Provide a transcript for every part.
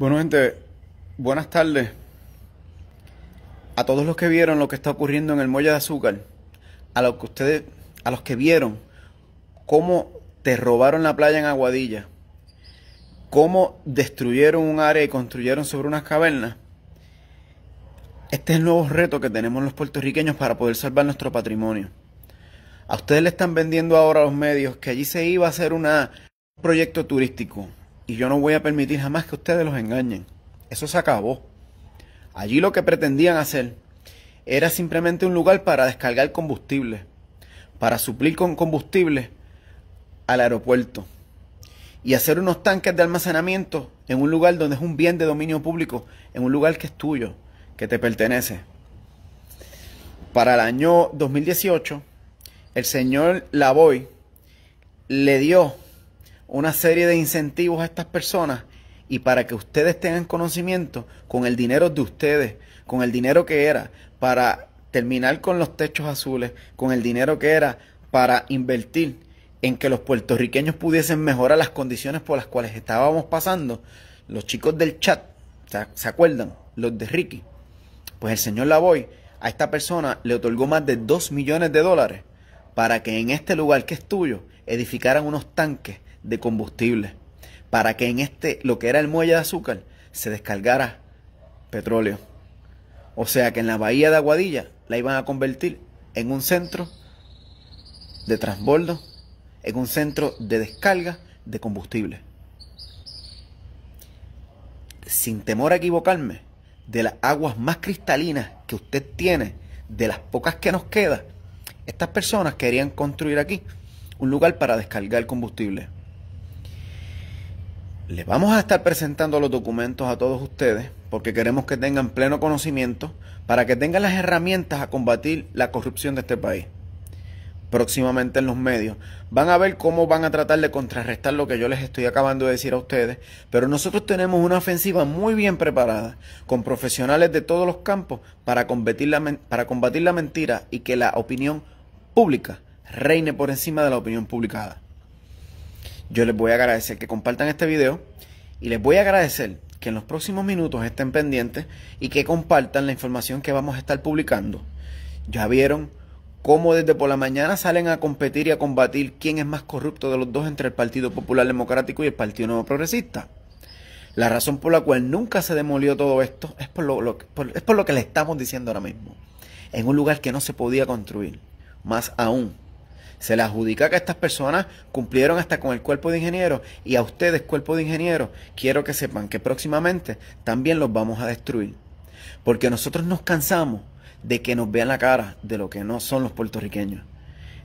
Bueno, gente, buenas tardes. A todos los que vieron lo que está ocurriendo en el Moya de Azúcar, a los que ustedes, a los que vieron cómo te robaron la playa en Aguadilla, cómo destruyeron un área y construyeron sobre unas cavernas. Este es el nuevo reto que tenemos los puertorriqueños para poder salvar nuestro patrimonio. A ustedes le están vendiendo ahora a los medios que allí se iba a hacer un proyecto turístico, y yo no voy a permitir jamás que ustedes los engañen. Eso se acabó. Allí lo que pretendían hacer era simplemente un lugar para descargar combustible, para suplir con combustible al aeropuerto y hacer unos tanques de almacenamiento en un lugar donde es un bien de dominio público, en un lugar que es tuyo, que te pertenece. Para el año 2018, el señor Lavoy le dio una serie de incentivos a estas personas y para que ustedes tengan conocimiento con el dinero de ustedes, con el dinero que era para terminar con los techos azules, con el dinero que era para invertir en que los puertorriqueños pudiesen mejorar las condiciones por las cuales estábamos pasando, los chicos del chat, ¿se acuerdan? Los de Ricky. Pues el señor Lavoy a esta persona le otorgó más de 2 millones de dólares para que en este lugar que es tuyo edificaran unos tanques de combustible para que en este, lo que era el muelle de azúcar, se descargara petróleo. O sea que en la bahía de Aguadilla la iban a convertir en un centro de transbordo, en un centro de descarga de combustible. Sin temor a equivocarme, de las aguas más cristalinas que usted tiene, de las pocas que nos queda, estas personas querían construir aquí un lugar para descargar combustible. Les vamos a estar presentando los documentos a todos ustedes porque queremos que tengan pleno conocimiento para que tengan las herramientas a combatir la corrupción de este país. Próximamente en los medios van a ver cómo van a tratar de contrarrestar lo que yo les estoy acabando de decir a ustedes, pero nosotros tenemos una ofensiva muy bien preparada con profesionales de todos los campos para combatir la, para combatir la mentira y que la opinión pública reine por encima de la opinión publicada. Yo les voy a agradecer que compartan este video y les voy a agradecer que en los próximos minutos estén pendientes y que compartan la información que vamos a estar publicando. Ya vieron cómo desde por la mañana salen a competir y a combatir quién es más corrupto de los dos entre el Partido Popular Democrático y el Partido Nuevo Progresista. La razón por la cual nunca se demolió todo esto es por lo, es por lo que le estamos diciendo ahora mismo. En un lugar que no se podía construir. Más aún, se le adjudica que estas personas cumplieron hasta con el cuerpo de ingenieros y a ustedes, cuerpo de ingenieros, quiero que sepan que próximamente también los vamos a destruir. Porque nosotros nos cansamos de que nos vean la cara de lo que no son los puertorriqueños.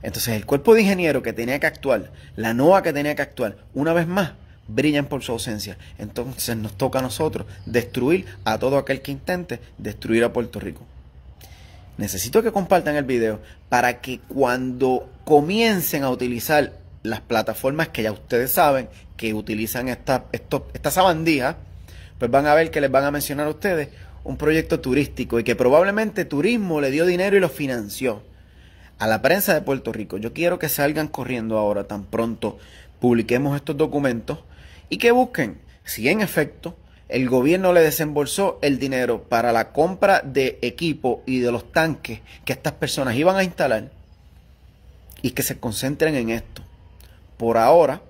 Entonces el cuerpo de ingeniero que tenía que actuar, la NOA que tenía que actuar, una vez más, brillan por su ausencia. Entonces nos toca a nosotros destruir a todo aquel que intente destruir a Puerto Rico necesito que compartan el video para que cuando comiencen a utilizar las plataformas que ya ustedes saben que utilizan esta, esto, sabandija, pues van a ver que les van a mencionar a ustedes un proyecto turístico y que probablemente turismo le dio dinero y lo financió a la prensa de Puerto Rico. Yo quiero que salgan corriendo ahora, tan pronto publiquemos estos documentos y que busquen si en efecto el gobierno le desembolsó el dinero para la compra de equipo y de los tanques que estas personas iban a instalar y que se concentren en esto. Por ahora,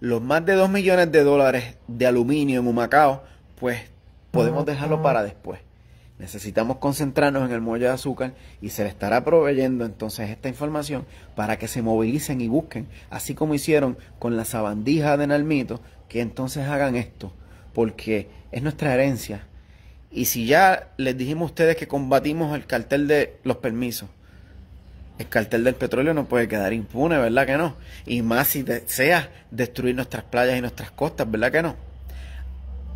los más de 2 millones de dólares de aluminio en Humacao, pues podemos dejarlo para después. Necesitamos concentrarnos en el muelle de azúcar y se le estará proveyendo entonces esta información para que se movilicen y busquen, así como hicieron con la sabandija de Nalmito, que entonces hagan esto porque es nuestra herencia. Y si ya les dijimos a ustedes que combatimos el cartel de los permisos, el cartel del petróleo no puede quedar impune, ¿verdad que no? Y más si desea destruir nuestras playas y nuestras costas, ¿verdad que no?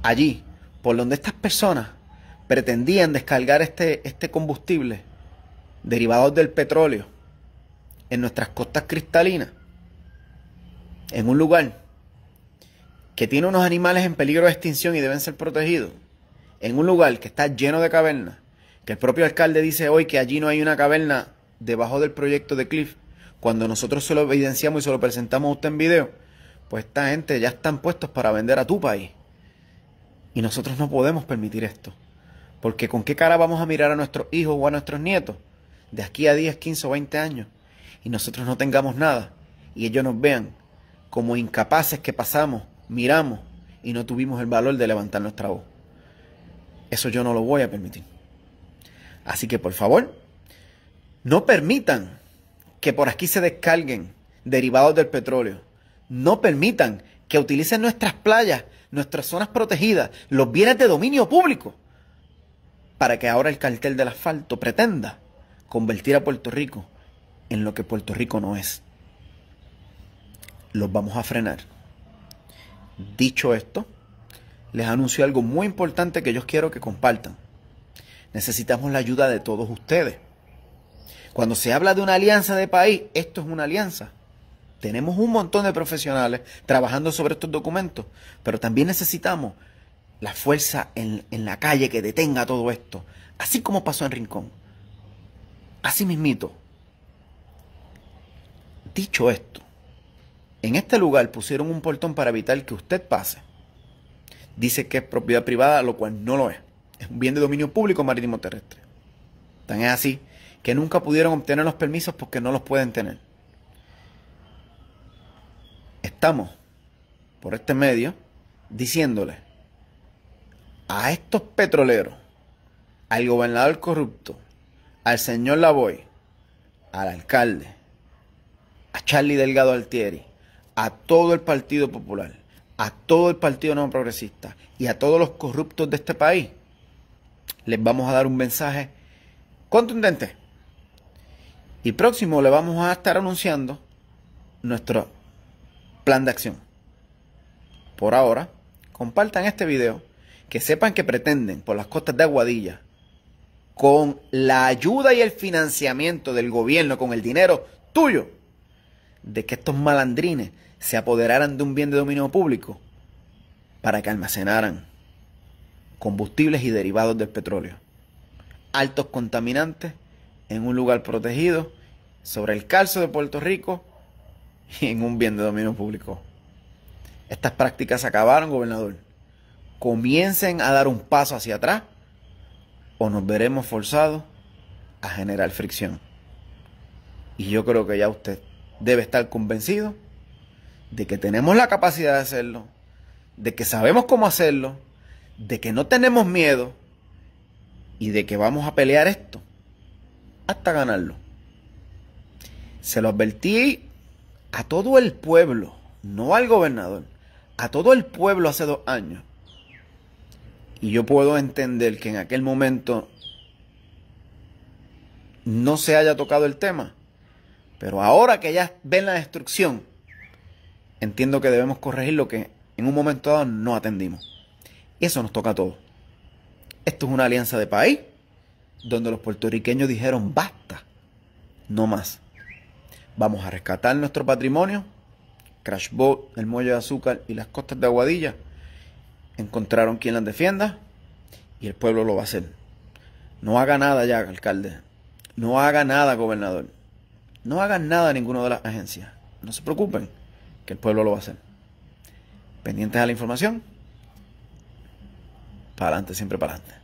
Allí, por donde estas personas pretendían descargar este, este combustible derivado del petróleo en nuestras costas cristalinas, en un lugar que tiene unos animales en peligro de extinción y deben ser protegidos, en un lugar que está lleno de cavernas, que el propio alcalde dice hoy que allí no hay una caverna debajo del proyecto de Cliff, cuando nosotros se lo evidenciamos y se lo presentamos a usted en video, pues esta gente ya están puestos para vender a tu país. Y nosotros no podemos permitir esto. Porque con qué cara vamos a mirar a nuestros hijos o a nuestros nietos de aquí a 10, 15 o 20 años y nosotros no tengamos nada y ellos nos vean como incapaces que pasamos miramos y no tuvimos el valor de levantar nuestra voz. Eso yo no lo voy a permitir. Así que por favor, no permitan que por aquí se descarguen derivados del petróleo. No permitan que utilicen nuestras playas, nuestras zonas protegidas, los bienes de dominio público, para que ahora el cartel del asfalto pretenda convertir a Puerto Rico en lo que Puerto Rico no es. Los vamos a frenar. Dicho esto, les anuncio algo muy importante que yo quiero que compartan. Necesitamos la ayuda de todos ustedes. Cuando se habla de una alianza de país, esto es una alianza. Tenemos un montón de profesionales trabajando sobre estos documentos, pero también necesitamos la fuerza en, la calle que detenga todo esto, así como pasó en Rincón. Así mismito. Dicho esto, en este lugar pusieron un portón para evitar que usted pase. Dice que es propiedad privada, lo cual no lo es. Es un bien de dominio público marítimo terrestre. Tan es así que nunca pudieron obtener los permisos porque no los pueden tener. Estamos, por este medio, diciéndole a estos petroleros, al gobernador corrupto, al señor Lavoy, al alcalde, a Charlie Delgado Altieri, a todo el Partido Popular, a todo el Partido No Progresista y a todos los corruptos de este país, les vamos a dar un mensaje contundente. Y próximo le vamos a estar anunciando nuestro plan de acción. Por ahora, compartan este video, que sepan que pretenden por las costas de Aguadilla, con la ayuda y el financiamiento del gobierno, con el dinero tuyo, de que estos malandrines se apoderaran de un bien de dominio público para que almacenaran combustibles y derivados del petróleo, altos contaminantes en un lugar protegido, sobre el calzo de Puerto Rico y en un bien de dominio público. Estas prácticas acabaron, gobernador. Comiencen a dar un paso hacia atrás o nos veremos forzados a generar fricción. Y yo creo que ya usted debe estar convencido de que tenemos la capacidad de hacerlo, de que sabemos cómo hacerlo, de que no tenemos miedo y de que vamos a pelear esto hasta ganarlo. Se lo advertí a todo el pueblo, no al gobernador, a todo el pueblo hace dos años. Y yo puedo entender que en aquel momento no se haya tocado el tema. Pero ahora que ya ven la destrucción, entiendo que debemos corregir lo que en un momento dado no atendimos. Y eso nos toca a todos. Esto es una alianza de país donde los puertorriqueños dijeron basta, no más. Vamos a rescatar nuestro patrimonio, Crash Crashboat, el Muelle de Azúcar y las costas de Aguadilla. Encontraron quien las defienda y el pueblo lo va a hacer. No haga nada ya, alcalde. No haga nada, gobernador. No haga nada ninguno de las agencias. No se preocupen que el pueblo lo va a hacer. Pendientes a la información, para adelante, siempre para adelante.